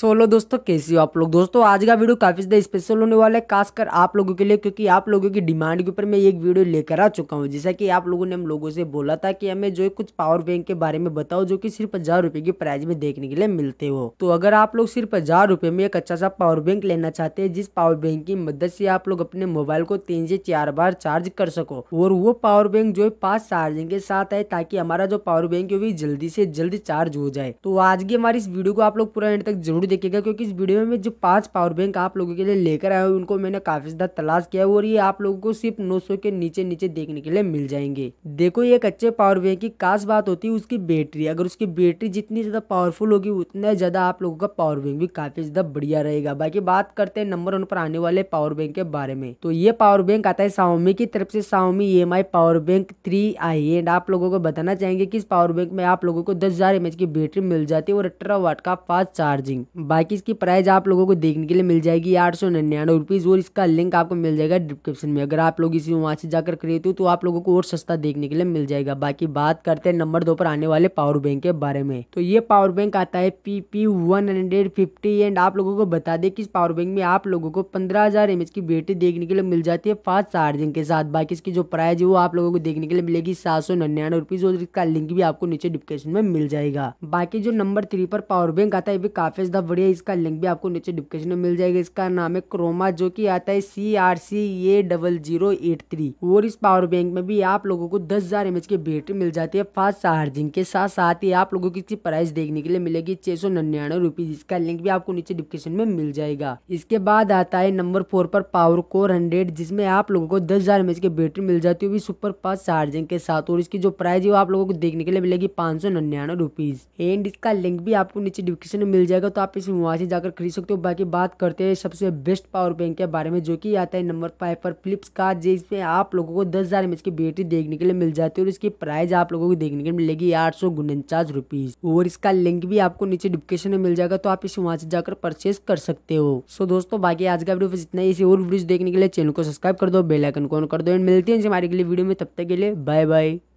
solo दोस्तों कैसे हो आप लोग दोस्तों आज का वीडियो काफ़ी ज़्यादा स्पेशल होने वाला है खासकर आप लोगों के लिए क्योंकि आप लोगों की डिमांड के ऊपर मैं एक वीडियो लेकर आ चुका हूँ जैसा कि आप लोगों ने हम लोगों से बोला था कि हमें जो कुछ पावर बैंक के बारे में बताओ जो कि सिर्फ हज़ार रुपये की प्राइस में देखने के लिए मिलते हो तो अगर आप लोग सिर्फ हज़ार रुपए में एक अच्छा सा पावर बैंक लेना चाहते हैं जिस पावर बैंक की मदद से आप लोग अपने मोबाइल को तीन से चार बार चार्ज कर सको और वो पावर बैंक जो है पास चार्जिंग के साथ है ताकि हमारा जो पावर बैंक है वो जल्दी से जल्दी चार्ज हो जाए तो आज की हमारी इस वीडियो को आप लोग पूरा एंड तक जरूर देखिएगा क्योंकि इस वीडियो में जो पांच पावर बैंक आप लोगों के लिए लेकर आया हूँ उनको मैंने काफ़ी ज़्यादा तलाश किया और ये आप लोगों को सिर्फ नौ के नीचे नीचे देखने के लिए मिल जाएंगे देखो ये एक अच्छे पावर बैंक की खास बात होती है उसकी बैटरी अगर उसकी बैटरी जितनी ज़्यादा पावरफुल होगी उतना ज़्यादा आप लोगों का पावर बैंक भी काफ़ी ज़्यादा बढ़िया रहेगा बाकी बात करते हैं नंबर वन पर आने वाले पावर बैंक के बारे में तो ये पावर बैंक आता है साउमी की तरफ से Xiaomi E power bank three I and आप लोगों को बताना चाहेंगे कि इस पावर बैंक में आप लोगों को दस हजार की बैटरी मिल जाती है और अठारह वाट का फास्ट चार्जिंग बाकी इसकी प्राइस आप लोगों को देखने के लिए मिल जाएगी आठ सौ निन्यानवे रुपीज़ और इसका लिंक आपको मिल जाएगा डिस्क्रिप्शन में अगर आप लोग इसी वहाँ से जाकर खरीदते हो तो आप लोगों को और सस्ता देखने के लिए मिल जाएगा बाकी बात करते हैं नंबर दो पर आने वाले पावर बैंक के बारे में तो ये पावर बैंक आता है P P one hundred fifty and आप लोगों को बता दें कि इस पावर बैंक में आप लोगों को पंद्रह हज़ार एम एच की बैटरी देखने के लिए मिल जाती है फास्ट चार्जिंग के साथ बाकी इसकी जो प्राइस है वो आप लोगों को देखने के लिए मिलेगी सात सौ निन्यानवे रुपीज़ और इसका लिंक भी आपको नीचे डिस्क्रिप्शन में मिल जाएगा बाकी जो नंबर थ्री पर पावर बैंक आता है ये भी काफी ज्यादा बढ़िया इसका लिंक भी आपको नीचे डिस्क्रिप्शन में मिल जाएगा इसका नाम है क्रोमा जो कि आता है C R C A double zero eight three और इस पावर बैंक में भी आप लोगों को दस हजार एम एच की बैटरी मिल जाती है फास्ट चार्जिंग के साथ साथ ही आप लोगों की इसकी प्राइस देखने के लिए मिलेगी छह सौ निन्यानवे रुपीज इसका लिंक भी आपको नीचे डिस्क्रिप्शन में मिल जाएगा इसके बाद आता है नंबर फोर पर पावर कोर हंड्रेड जिसमें आप लोगों को दस हजार की बैटरी मिल जाती है सुपर फास्ट चार्जिंग के साथ और इसकी जो प्राइस है वो आप लोगों को देखने के लिए मिलेगी पांच सौ निन्यानवे रुपीज एंड इसका लिंक भी आपको नीचे डिस्क्रिप्शन में मिल जाएगा तो आप इस वहाँ से जाकर खरीद सकते हो बाकी बात करते हैं सबसे बेस्ट पावर बैंक के बारे में जो कि आता है नंबर फाइव पर का जिसमें आप लोगों को दस हज़ार एम की बैटरी देखने के लिए मिल जाती है और इसकी प्राइस आप लोगों को देखने के लिए मिलेगी आठ सौ उनचास रुपीज़ और इसका लिंक भी आपको नीचे डिस्क्रिप्शन में मिल जाएगा तो आप इसे वहाँ से जाकर परचेज कर सकते हो सो दोस्तों बाकी आज का वीडियो इतना ही और वीडियो देखने के लिए चैनल को सब्सक्राइब कर दो बेलाइकन को ऑन कर दो एंड मिलते हैं हमारे लिए वीडियो में तब तक के लिए बाय बाय